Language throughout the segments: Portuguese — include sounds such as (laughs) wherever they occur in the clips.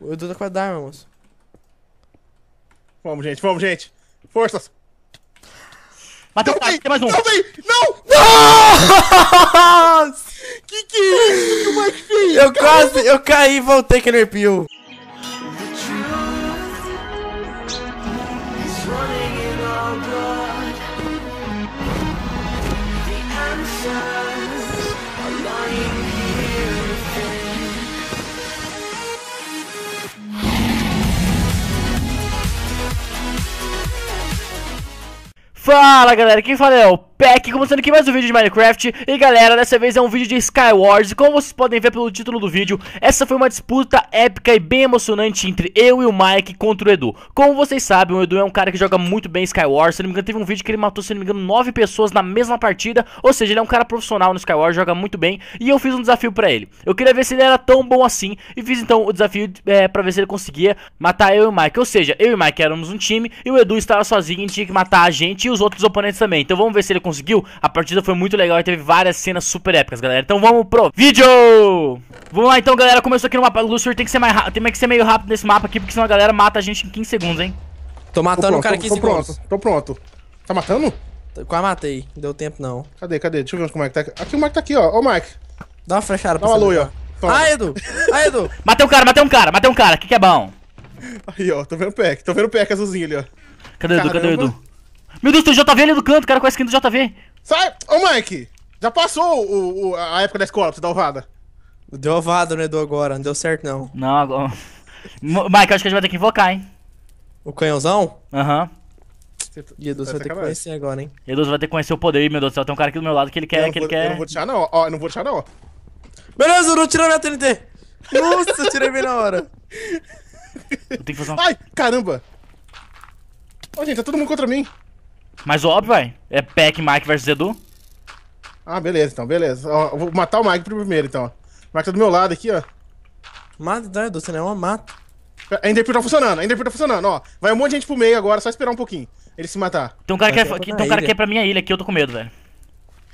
O Edu com a arma, moço. Vamos, gente, vamos, gente. Forças! Matei o cara, tem mais um. Não vem! Não! Nossa! (laughs) que que é isso que o Mike fez? Eu quase, eu caí e voltei que no arpio. Fala galera, quem fala é o Pack, começando aqui mais um vídeo de Minecraft E galera, dessa vez é um vídeo de Skywars E como vocês podem ver pelo título do vídeo Essa foi uma disputa épica e bem emocionante Entre eu e o Mike contra o Edu Como vocês sabem, o Edu é um cara que joga muito bem Skywars Se não me engano, teve um vídeo que ele matou, se não me engano, 9 pessoas na mesma partida Ou seja, ele é um cara profissional no Skywars, joga muito bem E eu fiz um desafio pra ele Eu queria ver se ele era tão bom assim E fiz então o desafio é, pra ver se ele conseguia matar eu e o Mike Ou seja, eu e o Mike éramos um time E o Edu estava sozinho e tinha que matar a gente e os outros oponentes também Então vamos ver se ele conseguiu. A partida foi muito legal e teve várias cenas super épicas, galera. Então vamos pro vídeo! Vamos lá então, galera. Começou aqui no mapa. Lucifer tem que ser mais rápido. Tem que ser meio rápido nesse mapa aqui, porque senão a galera mata a gente em 15 segundos, hein? Tô matando o cara aqui tô, tô Pronto, tô pronto. Tá matando? quase matei. Não deu tempo não. Cadê, cadê? Deixa eu ver como é que tá aqui. Aqui o Mike tá aqui, ó. Ô, Mike. Dá uma flechada pra Dá uma ó Ah, Edu! Ah, Edu! (laughs) matei um cara, matei um cara, matei um cara. O que, que é bom? Aí, ó. Tô vendo o pack. Tô vendo o pack azulzinho ali, ó. Cadê o Edu? Cadê o Edu? Meu Deus, tem o JV ali do canto, cara, com a skin do JV. Sai! Ô, Mike! Já passou o, o, a época da escola pra você dar ovada. Deu ovada, né, do agora. Não deu certo, não. Não, agora... Mike, acho que a gente vai ter que invocar, hein? O canhãozão? Aham. Uhum. E Edu, você tá vai ter que conhecer agora, hein? Edu, vai ter que conhecer o poder, meu Deus do céu. Tem um cara aqui do meu lado que ele quer... Eu, que vou, ele quer... eu não vou tirar, não. Ó, eu não vou tirar, não. Beleza, eu não minha TNT. Nossa, tirei bem na hora. Eu tenho que fazer uma... Ai, caramba. Ô, gente, tá todo mundo contra mim. Mas óbvio, vai. É Pack, Mike versus Edu. Ah, beleza, então, beleza. Ó, vou matar o Mike primeiro, então. O Mike tá do meu lado aqui, ó. Mata, então, Edu, você não é uma mata. A é, Enderpearl tá funcionando, a Enderpearl tá funcionando, ó. Vai um monte de gente pro meio agora, só esperar um pouquinho. Ele se matar. Tem um cara, que é, que, tem cara que é pra minha ilha aqui, eu tô com medo, velho.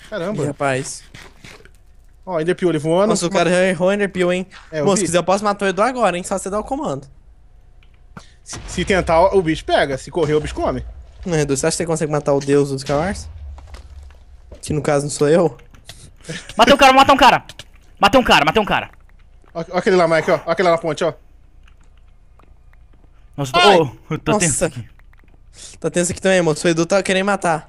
Caramba. Ih, rapaz. Ó, Enderpearl, ele voando. Nossa, o cara já errou o Enderpearl, hein. É, se quiser eu posso matar o Edu agora, hein, só você dar o comando. Se, se tentar, o bicho pega. Se correr, o bicho come. Não é, Você acha que você consegue matar o deus dos Skywars? Que no caso não sou eu? Matei um cara, matei um cara! Matei um cara, matei um cara! Olha aquele lá, Mike, ó. aquele lá na ponte, ó. Nossa, Ai, oh, eu tô nossa. tenso aqui. Tá tenso aqui também, moço. O Edu tá querendo matar.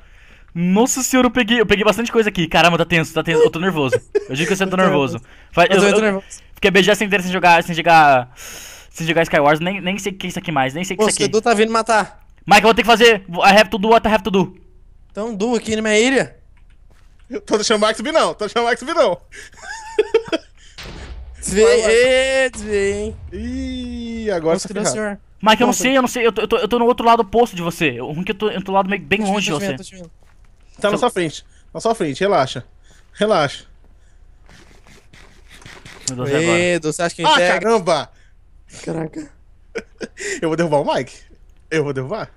Nossa senhora, eu peguei, eu peguei bastante coisa aqui. Caramba, tá tenso, tá tenso. Eu tô nervoso. Eu digo que você tá nervoso. Faz, eu, eu, (laughs) eu, tô nervoso. Fiquei BG é sem ter sem jogar. Sem jogar. Sem jogar Skywars, nem, nem sei o que é isso aqui mais, nem sei o que é isso aqui. O Edu tá vindo matar. Mike, eu vou ter que fazer. I have to do what I have to do. Então, do aqui na minha ilha. Eu (laughs) tô deixando o Mike subir, não. Tô deixando o Mike subir, não. vem. (laughs) desviei, eh, hein. Ih, agora você tá senhor. Mike, eu não sei, eu não sei. Eu tô, eu tô, eu tô no outro lado oposto de você. O ruim é que eu tô, eu tô lado meio bem longe de você. Tá na sua frente. Na sua frente, relaxa. Relaxa. Meu Deus, e agora. Você acha que ah, entrega? caramba! Caraca. (laughs) eu vou derrubar o Mike. Eu vou derrubar?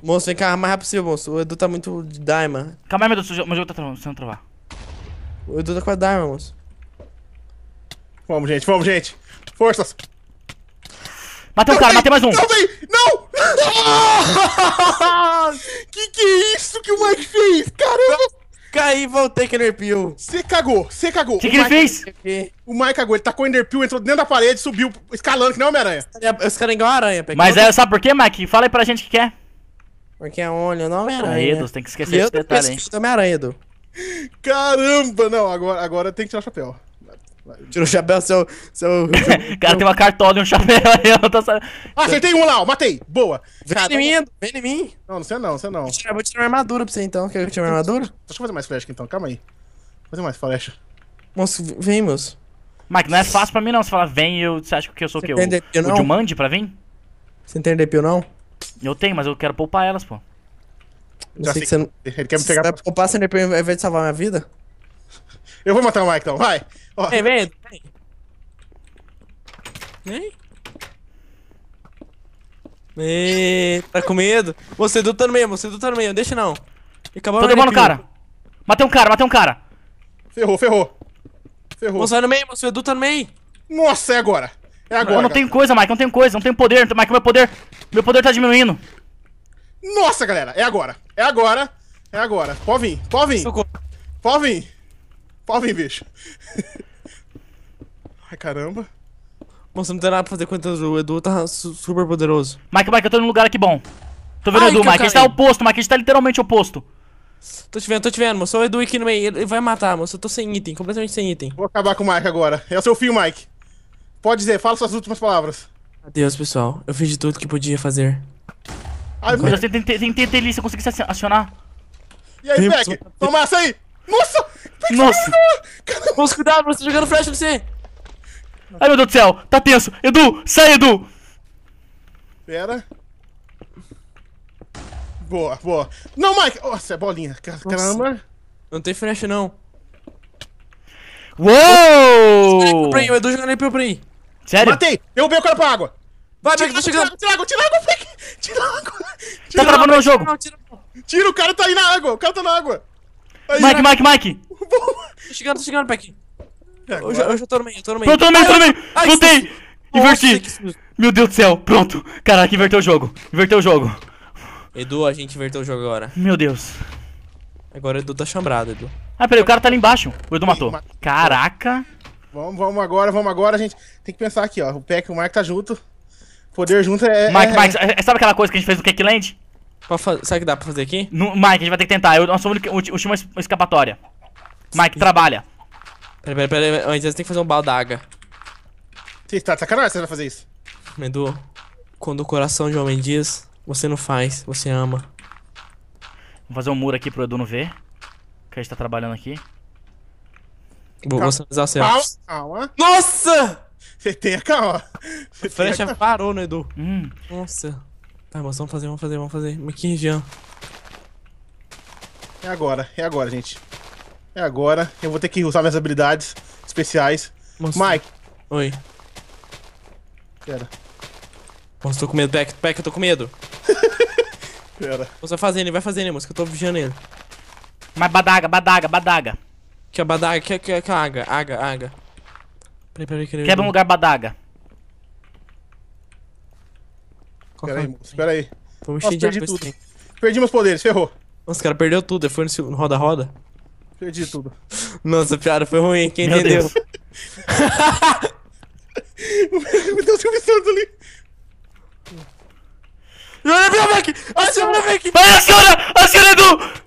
Moço, vem cá, mais rápido possível, moço. O Edu tá muito de daima. Calma aí, meu Deus, meu jogo tá travando, você não travar. O Edu tá com a daima, moço. Vamos, gente, vamos, gente. Forças. Matei um cara, matei mais um. Não, vem, não! (laughs) Ah! que que é isso que o Mike fez? Caramba! Caí e voltei com o Enderpeel. Você cagou, você cagou. O que, que Mike... ele fez? O Mike cagou, ele tacou o Enderpeel, entrou dentro da parede, subiu, escalando que nem uma aranha Eu caras igual aranha, peguei. Mas é, sabe por quê, Mike? Fala aí pra gente o que quer. É. Porque é olho, não é aranha Aí, Edu, tem que esquecer esse detalhe, hein. uma aranha Edu. Caramba, não, agora, agora tem que tirar o chapéu tirou o chapéu, seu. seu, (laughs) seu cara, tem uma cartola e um chapéu aí, eu não tô sabendo. Ah, acertei um lá, ó, matei! Boa! Vem cara, em mim, tô... vem em mim! Não, não sei não, você não. Vou tirar, vou tirar uma armadura pra você então. Quer que eu tire uma armadura? Deixa eu fazer mais flecha aqui, então, calma aí. Vou fazer mais flecha. Moço, vem, moço. Mike, não é fácil pra mim não. Você fala, vem eu. Você acha que eu sou você o quê? O, DP, o Jumanji pra vir? Você tem DP não? Eu tenho, mas eu quero poupar elas, pô. Já sei, sei que você não... Ele quer me pegar. Você vai poupar sem DP ao invés de salvar minha vida? Eu vou matar o Mike então, vai. Ó. Vem, vem, vem. Tá com medo? Você Edu tá no meio, você Edu tá no meio, deixa não. Acabou Tô demorando o cara. Matei um cara, matei um cara. Ferrou, ferrou. Ferrou. Moço, vai é no meio, moço, Edu é tá no meio. Nossa, é agora. É agora. Eu não tenho coisa, Mike, não tenho coisa, não tenho poder, Mike, meu poder. Meu poder tá diminuindo. Nossa, galera, é agora. É agora. É agora. Pode vir, pode vir. Socorro. Pode vir. Podem, bicho. (laughs) Ai, caramba. Moço, não tem nada pra fazer contra o Edu, tá super poderoso. Mike, Mike, eu tô num lugar aqui bom. Tô vendo Ai, o Edu, Mike. A gente tá oposto, Mike. A gente tá literalmente oposto. Tô te vendo, tô te vendo, moço. O Edu aqui no meio. Ele vai matar, moço. Eu tô sem item, completamente sem item. Vou acabar com o Mike agora. É o seu fio, Mike. Pode dizer, fala suas últimas palavras. Adeus, pessoal. Eu fiz de tudo que podia fazer. Ai, eu tentei, ter ele se eu conseguisse acionar. E aí, Mike? Toma essa aí! Nossa! Nossa! Tá (laughs) Vamos cuidar, você tá jogando flash pra você! Ai meu Deus do céu, tá tenso! Edu, sai Edu! Pera. Boa, boa. Não, Mike! Nossa, é bolinha. Caramba. Não tem flash não. Uou! o Edu jogando ele pra aí. Sério? Matei! Derrubei o cara pra água! Vai, Mike, tá chegando! Tira água, tira água, água! (laughs) Tira água! Tá gravando o jogo! Tira o cara, tá aí na água! O cara tá na água! Mike, Mike, Mike! Tô chegando, tô chegando, Peck. É eu, já- eu já tô no meio, eu tô no meio. Pronto, no meio, tô Voltei! meio! que Inverti! Meu Deus do céu, pronto! Caraca, inverteu o jogo! Inverteu o jogo! Edu, a gente inverteu o jogo agora. Meu Deus! Agora o Edu tá chambrado, Edu. Ah, peraí, o cara tá ali embaixo. O Edu matou. Caraca! Vamos, vamos agora, vamos agora. A gente tem que pensar aqui, ó. O Peck e o Mike tá junto. Poder junto é. é Mike, é- Mike, sabe aquela coisa que a gente fez no Cake Land? Fazer, será que dá pra fazer aqui? No, Mike, a gente vai ter que tentar. Eu, nós somos o último escapatória. Mike, trabalha. peraí, peraí. pera. Antes tem que fazer um baldaga. d'água. Você tá de sacanagem você vai fazer isso. Edu, quando o coração de homem diz, você não faz, você ama. Vou fazer um muro aqui pro Edu não ver. Que a gente tá trabalhando aqui. Vou usar calma, calma. Nossa! Você a calma. a flecha parou no Edu. Hum. Nossa. Tá, mas vamos fazer, vamos fazer, vamos fazer. Mas que região? É agora, é agora, gente. É agora. Eu vou ter que usar minhas habilidades especiais. Monstro. Mike. Oi. Pera. Nossa, tô com medo. Back, back, eu tô com medo. (laughs) Pera. Moço, vai fazendo, vai fazendo, moço, que eu tô vigiando ele. Mas badaga, badaga, badaga. Que a badaga, que, que, que a aga, aga, aga. Peraí, peraí, peraí. Quebra um lugar badaga. Espera aí, espera aí. Vamos Nossa, perdi tudo. Perdi meus poderes, ferrou. Nossa, o cara perdeu tudo, foi no roda-roda. Perdi tudo. (laughs) Nossa, piada foi ruim, quem Meu entendeu? (laughs) Meu Deus, que absurdo ali. Jura, meu Mac! o Mac! Vai, aciona! Aciona, Edu!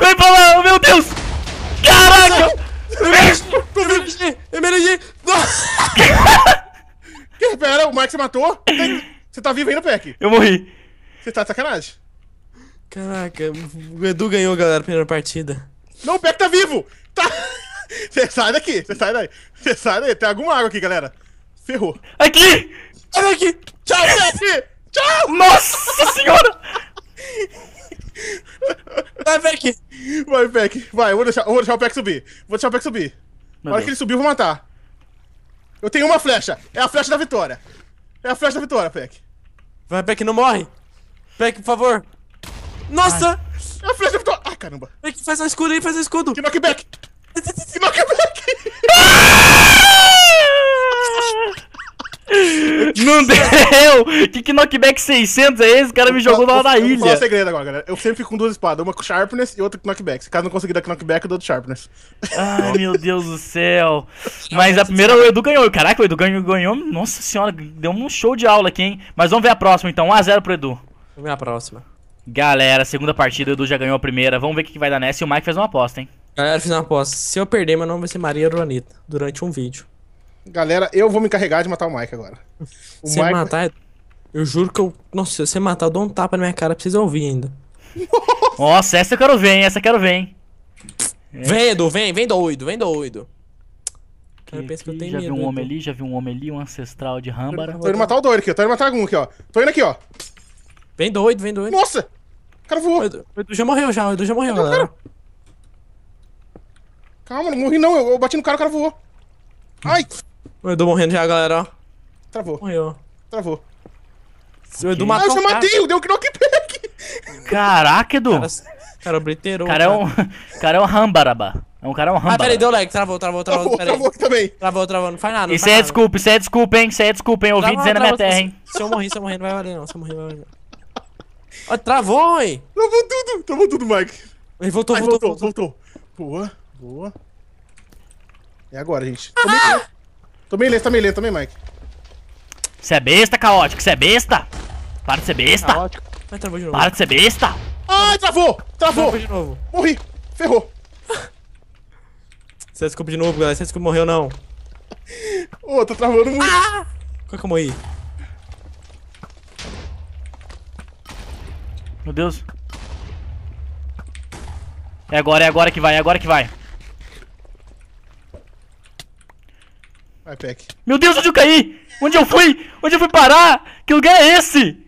Vem pra lá, oh, meu Deus! Caraca! MLG! (laughs) MLG! Pera, o Max matou? Você tá vivo ainda, Peck? Eu morri. Você tá de sacanagem. Caraca, o Edu ganhou, galera, a primeira partida. Não, o Peck tá vivo! Tá... Você (laughs) sai daqui, você sai daí. Você sai daí, tem alguma água aqui, galera. Ferrou. Aqui! Olha aqui! Tchau, Peck! Tchau! Nossa senhora! Vai, Peck! Vai, Peck, vai, eu vou deixar, vou deixar o Peck subir. Vou deixar o Peck subir. Na hora que ele subir, eu vou matar. Eu tenho uma flecha. É a flecha da vitória. É a flecha da vitória, Peck. Vai, Peck, não morre. Peck, por favor. Nossa! A flecha ficou... Ai, ah, ah, caramba. Peck, faz um escudo aí, faz um escudo. Que knockback! que knockback! (laughs) Não deu! Que, que knockback 600 é esse? O cara me jogou lá na ilha. Qual o segredo agora, galera. Eu sempre fico com duas espadas, uma com sharpness e outra com knockback. Se caso não conseguir dar knockback, eu dou sharpness. Ai, meu (laughs) Deus do céu. Mas a é primeira o Edu ganhou. Caraca, o Edu ganhou, ganhou. Nossa senhora, deu um show de aula aqui, hein? Mas vamos ver a próxima então. 1x0 pro Edu. Vamos ver a próxima. Galera, segunda partida, o Edu já ganhou a primeira. Vamos ver o que vai dar nessa. E o Mike fez uma aposta, hein? Galera, fiz uma aposta. Se eu perder, meu nome vai ser Maria Juanita durante um vídeo. Galera, eu vou me encarregar de matar o Mike agora. O Se Mike... matar, eu juro que eu. Nossa, se você matar, eu dou um tapa na minha cara pra vocês ouvirem ainda. Nossa, essa eu quero ver, hein? Essa eu quero ver, hein? É. Vem, Edu, vem, vem doido, vem doido. Cara, pensa que eu tenho já medo. Já vi um homem ali, já vi um homem ali, um ancestral de Rambara. Tô indo matar o doido aqui, tô indo matar algum aqui, ó. Tô indo aqui, ó. Vem doido, vem doido. Nossa! O cara voou. O Edu, Edu já morreu já, o Edu já morreu, galera. Calma, não morri não, eu, eu, bati no cara, o cara voou. Ai! O Edu morrendo já, galera, ó. Travou. Morreu. Travou. O Edu matou. Ah, eu matei, deu knockback. Caraca, Edu. Cara, cara briterou. Cara, é cara (laughs) é, é um. Cara é um rambaraba. É um cara é um rambara. Ah, peraí, deu lag, travou, travou, travou. Travou, travou também. Travou, travou, não faz nada. isso é nada. desculpa, isso é desculpa, hein? Isso é desculpa, hein? Ouvi dizendo na minha terra, hein? Se eu morrer, se eu morrer, não vai valer, não. Se eu morrer, vai valer. Ó, travou, hein? Travou tudo, travou tudo, Mike. Ele voltou, Ai, voltou, voltou, voltou, voltou. Boa, boa. É agora, gente. Ah! Tomei lesa, tomei lesa, tomei, Mike. Você é besta, caótico, você é besta. Para de ser besta. Caótico. travou de novo. Para de ser besta. Ai, ah, travou, travou. Travou de novo. Morri, ferrou. Você desculpa de novo, galera. Você desculpa morreu, não. Ô, oh, tô travando muito. Ah! Qual que é eu morri? Meu Deus. É agora, é agora que vai, é agora que vai. Vai, Peck. Meu Deus, onde eu caí? Onde eu fui? Onde eu fui parar? Que lugar é esse?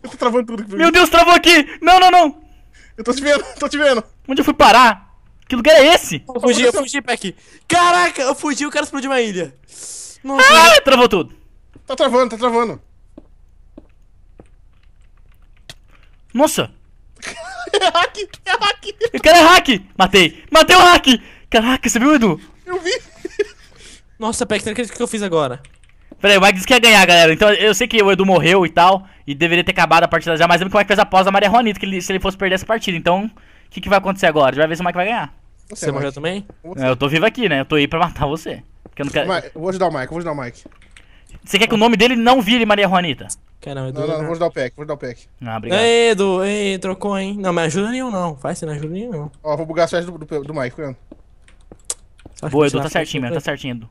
Eu tô travando tudo aqui. Meu Deus, travou aqui! Não, não, não! Eu tô te vendo, tô te vendo! Onde eu fui parar? Que lugar é esse? Eu fugi, eu fugi, Peck. Caraca, eu fugi, o cara explodiu uma ilha. Nossa. Ah, travou tudo. Tá travando, tá travando. Nossa. (laughs) é hack, é hack. O cara é hack. Matei, matei o hack. Caraca, você viu, Edu? Eu vi. Nossa, Peck, você não acredita que eu fiz agora? Peraí, o Mike disse que ia ganhar, galera. Então eu sei que o Edu morreu e tal, e deveria ter acabado a partida já, mas lembra que o Mike fez a pós da Maria Juanita, que ele, se ele fosse perder essa partida. Então, o que, que vai acontecer agora? A gente vai ver se o Mike vai ganhar. Você, você morreu também? É, eu tô vivo aqui, né? Eu tô aí pra matar você. eu não quero... vou ajudar o Mike, vou ajudar o Mike. Você quer que o nome dele não vire Maria Juanita? não, Edu. Não, não, vou ajudar o pack, vou ajudar o pack. Ah, obrigado. Ei, Edu, ei, trocou, hein? Não, me ajuda nenhum, não. Faz, você não ajuda nenhum, não. Ó, vou bugar a sorte do, do, do Mike, cuidado. Boa, Edu, tá certinho, mesmo, tá certinho, Edu.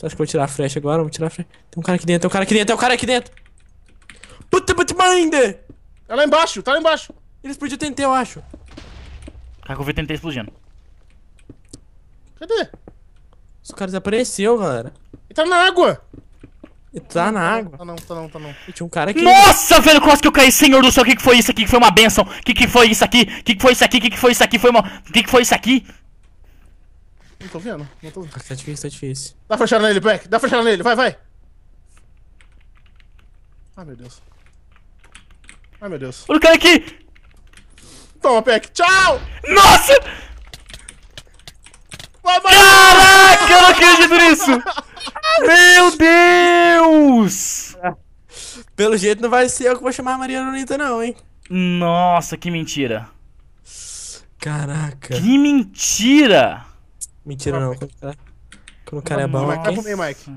Você acha que eu vou tirar a flecha agora? Vamos tirar a flecha. Tem um cara aqui dentro, tem um cara aqui dentro, tem um cara aqui dentro. Puta, puta, ainda! É lá embaixo, tá lá embaixo. Ele explodiu o TNT, eu acho. Ah, eu vi o TNT explodindo. Cadê? Os caras desapareceu, galera. Ele tá na água. Ele tá na tá água? Tá não, tá não, tá não. E tinha um cara aqui. Nossa, velho, quase que eu caí. Senhor do céu, o que, que foi isso aqui? Que foi uma benção? O que, que foi isso aqui? O que, que foi isso aqui? O que, que foi isso aqui? Foi uma... O que, que foi isso aqui? Não tô vendo, não tô vendo. Tá difícil, tá difícil. Dá flechada nele, Black, dá flechada nele, vai, vai. Ai, meu Deus. Ai, meu Deus. Olha o cara aqui! Toma, Peck. Tchau! Nossa! Vai, vai. Caraca, eu não acredito nisso! meu Deus! Pelo jeito não vai ser eu que vou chamar a Maria Lunita, não, hein? Nossa, que mentira. Caraca. Que mentira! Mentira, não. Quando o cara é bom. Mike, Mike.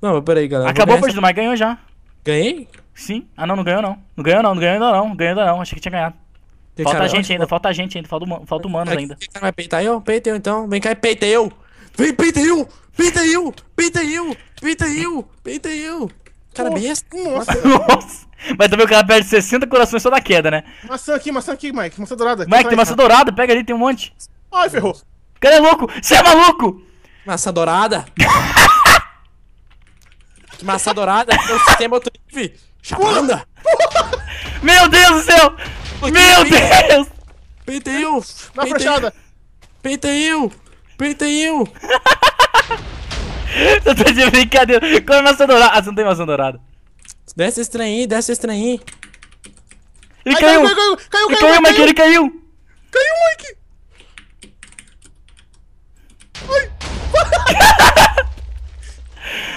Não, peraí, galera. Acabou o partida, mas ganhou já. Ganhei? Sim. Ah, não, não ganhou não. Não ganhou não, não ganhou ainda não. Ganhou ainda não, achei que tinha ganhado. falta a gente ainda, falta a gente ainda, falta, huma, falta humanos é ainda. Quem vai peitar eu? Peita eu então. Vem cá e peita eu. Vem, peita eu! Peita eu! Peita eu! Peita eu! Peita eu! Cara, besta. Assim, (laughs) nossa. Mas também o cara perde 60 corações só da queda, né? Maçã aqui, maçã aqui, Mike. Maçã dourada. Mike, tem então maçã dourada, pega ali, tem um monte. Ai, ferrou cara é louco! Você é maluco! Massa dourada! (laughs) massa dourada! Meu sistema autolive! Chamanda! (laughs) Meu Deus do céu! Meu Deus! Penteio, Na fechada! Penteio, penteio. (laughs) Eu tá de brincadeira! Qual é a maçã dourada? Ah, você não tem maçã dourada. Desce estranho, desce estranho. Ele caiu. Caiu, caiu, caiu, caiu, Mike, ele caiu. Caiu, Mike.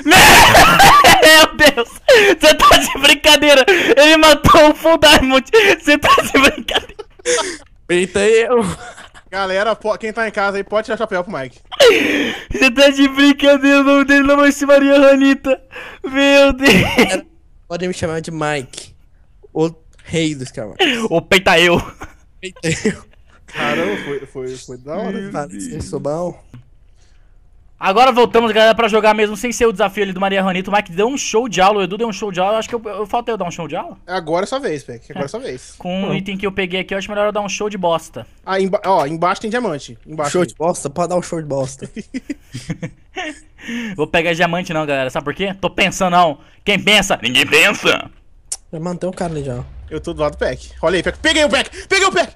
Meu Deus! Você tá de brincadeira! Ele matou o Full Diamond! Você tá de brincadeira! Eita eu! Galera, quem tá em casa aí pode tirar chapéu pro Mike. Você tá de brincadeira, o nome dele não vai se Maria Ranita. Meu Deus! Podem me chamar de Mike. O rei dos caras. O peita eu! Caramba, foi, foi, foi da hora. eu sou bom. Agora voltamos, galera, pra jogar mesmo sem ser o desafio ali do Maria Ronita. O Mike deu um show de aula, o Edu deu um show de aula. Eu acho que eu, eu faltei eu dar um show de aula. É agora é sua vez, Peck. Agora é, é. sua vez. Com um item que eu peguei aqui, eu acho melhor eu dar um show de bosta. Ah, emba ó, embaixo tem diamante. Embaixo show de bosta? Pode dar um show de bosta. (laughs) Vou pegar diamante não, galera. Sabe por quê? Tô pensando não. Quem pensa? Ninguém pensa. Já mantém o cara ali já. Eu tô do lado do Peck. Olha aí, Peck. Peguei o Peck! Peguei o Peck!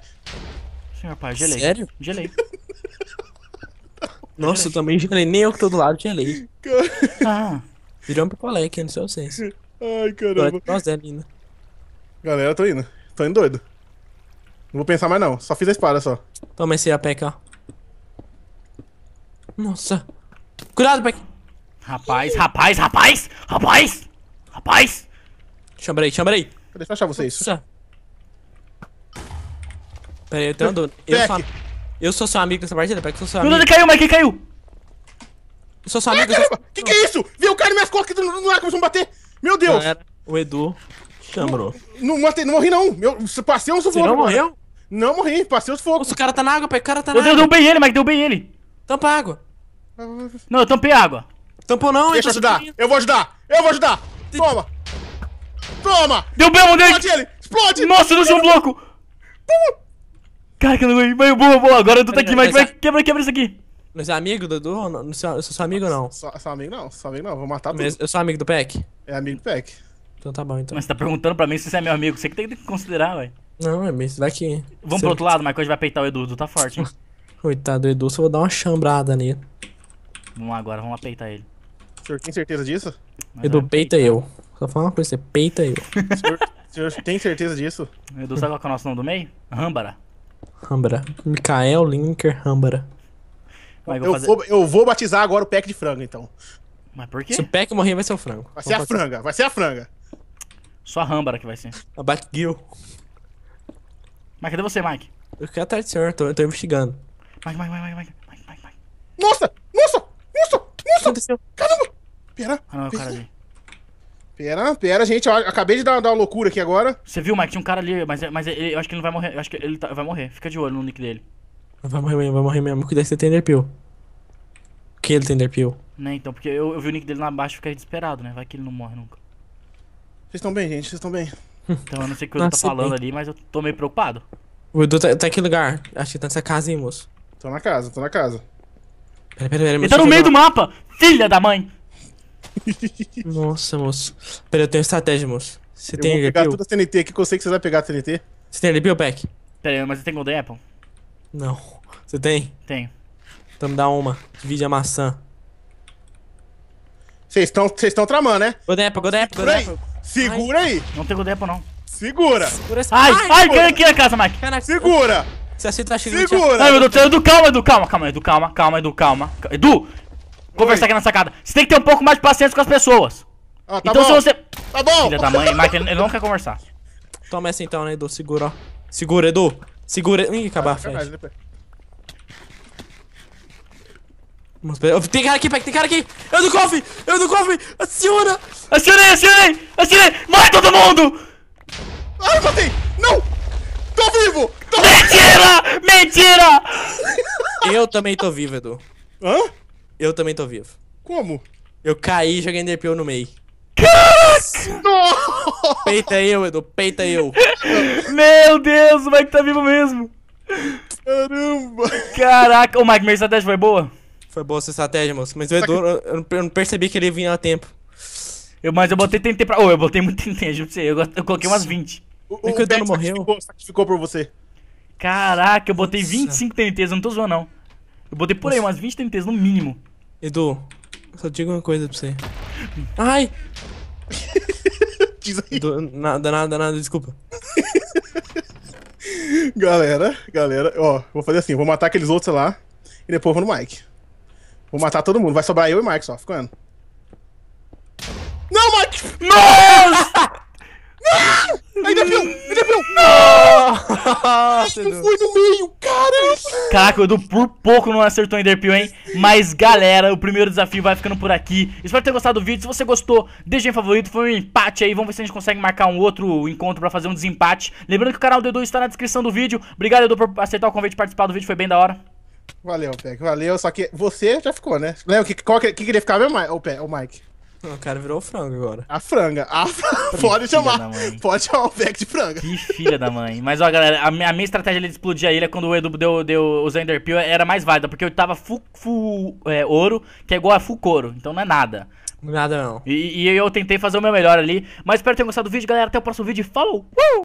Sim, rapaz, gelei. Sério? Gelei. (laughs) Nossa, eu também já Nem eu que tô do lado tinha lei. (laughs) Ah. Virou um picolé aqui não seu senso. Ai, caramba. Nossa, é linda. Galera, tô indo. Tô indo doido. Não vou pensar mais não. Só fiz a espada só. Toma esse APK. Nossa. Cuidado, Peck. Rapaz, rapaz, rapaz, rapaz, rapaz. Chambrei, aí. Deixa eu achar vocês. Nossa. Pera aí, eu tô andando. Eu falo. Eu sou seu amigo nessa partida, pera que eu sou seu amigo. Meu Deus, ele caiu, Mike, ele caiu. Eu sou seu amigo. Ah, sou... Que que é isso? Viu o cara nas minhas costas aqui no ar, começou a bater. Meu Deus. o Edu chambrou. Não, não, não, morri não. Eu passei um sufoco. Você não morreu? Mano. Não morri, passei um sufoco. Nossa, o cara tá na água, pai. O cara tá na eu água. Deu bem ele, Mike, bem ele. Tampa a água. Não, eu tampei a água. Tampou não, Deixa eu tá ajudar. Eu vou ajudar. Eu vou ajudar. Toma. Toma. Deu bem o dele. Explode ele. Explode. Nossa, não sou um bloco. Caraca, não mãe, boa, boa, agora tu tá aqui, mas quebra, quebra isso aqui. Mas é amigo, Dudu? Não, eu sou seu amigo ou não? Sou, amigo não, sou amigo não, vou matar Mas eu sou amigo do PEC? É amigo do PEC. Então tá bom, então. Mas você tá perguntando pra mim se você é meu amigo, você que tem que considerar, velho. Não, é mesmo, vai que... Vamos pro outro lado, mas hoje vai peitar o Edu, Edu tá forte, hein. (laughs) Coitado do Edu, só vou dar uma chambrada nele. Vamos lá agora, vamos lá peitar ele. O senhor tem certeza disso? Mas Edu, peita eu. Só falar uma coisa, você peita eu. O senhor, o senhor tem certeza disso? Edu, sabe qual é o nosso nome do meio? Rambara. Hambara. Mikael Linker Hambara. eu, fazer... vou, eu vou batizar agora o pack de frango, então. Mas por quê? Se o pack morrer, vai ser o frango. Vai Vamos ser a batizar. franga, vai ser a franga. Só a Hambara que vai ser. A Batgirl. Mas cadê você, Mike? Eu quero atrás do senhor, tô, eu tô investigando. Mike, Mike, Mike, Mike, Mike, Mike, Mike. Nossa! Nossa! Nossa! Nossa! O que aconteceu? Caramba! Pera! Ah, não, é o cara ali. Pera, pera, gente, eu acabei de dar, dar uma loucura aqui agora. Você viu, Mike? Tinha um cara ali, mas, é, mas ele, é, eu acho que ele não vai morrer. Eu acho que ele tá, vai morrer. Fica de olho no nick dele. Vai morrer mesmo, vai morrer mesmo. Cuidado, você tem Enderpeel. Que ele tem Enderpeel. Né, então, porque eu, eu, vi o nick dele lá embaixo e fiquei desesperado, né? Vai que ele não morre nunca. Vocês estão bem, gente, vocês estão bem. (laughs) Então, eu não sei o que o Edu tá falando bem. ali, mas eu tô meio preocupado. O Edu tá, tá em que lugar? Acho que tá nessa casa, hein, moço? Tô na casa, tô na casa. Pera, pera, pera. Ele tá no meio do mapa! Filha da mãe! Nossa, moço. Pera, eu tenho estratégia, moço. Você eu tem vou pegar toda a TNT aqui, que eu sei que você vai pegar a TNT. Você tem LP ou pack? Pera, mas você tem Golden Apple? Não. Você tem? Tenho. Então me dá uma. Divide a maçã. Vocês estão tramando, né? Golden Apple, Golden Apple, Golden Apple. Segura ai. aí. Não tem Golden Apple, não. Segura. Segura essa... Ai, ai, ganha aqui na casa, Mike. Caraca. Segura. Você aceita a Segura. Ai, meu Deus, Edu, calma, Edu, calma, calma, Edu, calma, calma, Edu, calma. Edu, conversar aqui na sacada. Você tem que ter um pouco mais de paciência com as pessoas. Ah, tá então bom. se você. Tá bom! Filha da mãe, Mike, ele não quer conversar. Toma essa então, né, Edu? Segura, ó. Segura, Edu. Segura. Ih, acabar a frente. Tem cara aqui, Peck, tem cara aqui! Eu do cofre! Eu do cofre! Aciona! Acionei, acionei! Acionei! Vai todo mundo! Ah, eu matei! Não! Tô vivo! Tô... Mentira! Mentira! eu também tô vivo, Edu. Hã? Eu também tô vivo. Como? Eu caí e joguei Enderpeel no meio. Caraca! Peita eu, Edu, peita eu. Meu Deus, o Mike tá vivo mesmo. Caramba! Caraca, o Mike, minha estratégia foi boa? Foi boa essa estratégia, moço. Mas o Edu, eu, eu não percebi que ele vinha a tempo. Eu, mas eu botei TNT pra. Ô, oh, eu botei muito TNT, eu, sei, eu, eu coloquei umas 20. O, o, que o, o Edu não morreu. Sacrificou, sacrificou por você. Caraca, eu botei Nossa. 25 TNTs, eu não tô zoando não. Eu botei por aí umas 20 TNTs no mínimo. Edu, só digo uma coisa pra você. Ai! (laughs) Diz aí. Edu, nada, nada, nada, desculpa. galera, galera, ó, vou fazer assim, vou matar aqueles outros lá e depois vou no Mike. Vou matar todo mundo, vai sobrar eu e o Mike só, ficando. Não, Mike! Nossa! Ainda viu! Ainda viu! não foi no meio, cara! Caraca, o Edu por pouco não acertou o Enderpeel, hein? Mas galera, o primeiro desafio vai ficando por aqui. Espero ter gostado do vídeo. Se você gostou, deixa em favorito. Foi um empate aí. Vamos ver se a gente consegue marcar um outro encontro pra fazer um desempate. Lembrando que o canal do Edu está na descrição do vídeo. Obrigado, Edu, por aceitar o convite e participar do vídeo. Foi bem da hora. Valeu, Peck. Valeu. Só que você já ficou, né? Lembra que, qual que, queria ficar o mesmo, é é é o Mike? O cara virou frango agora. A franga. A ah, (laughs) Pode chamar. Pode chamar o Vec de franga. Que filha da mãe. Mas ó, galera, a minha, a minha estratégia de explodir a ilha quando o Edu deu, deu os Enderpeel era mais válida, porque eu tava full, full é, ouro, que é igual a full couro. Então não é nada. Nada não. E, e eu tentei fazer o meu melhor ali. Mas espero que tenham gostado do vídeo, galera. Até o próximo vídeo. Falou! Uh!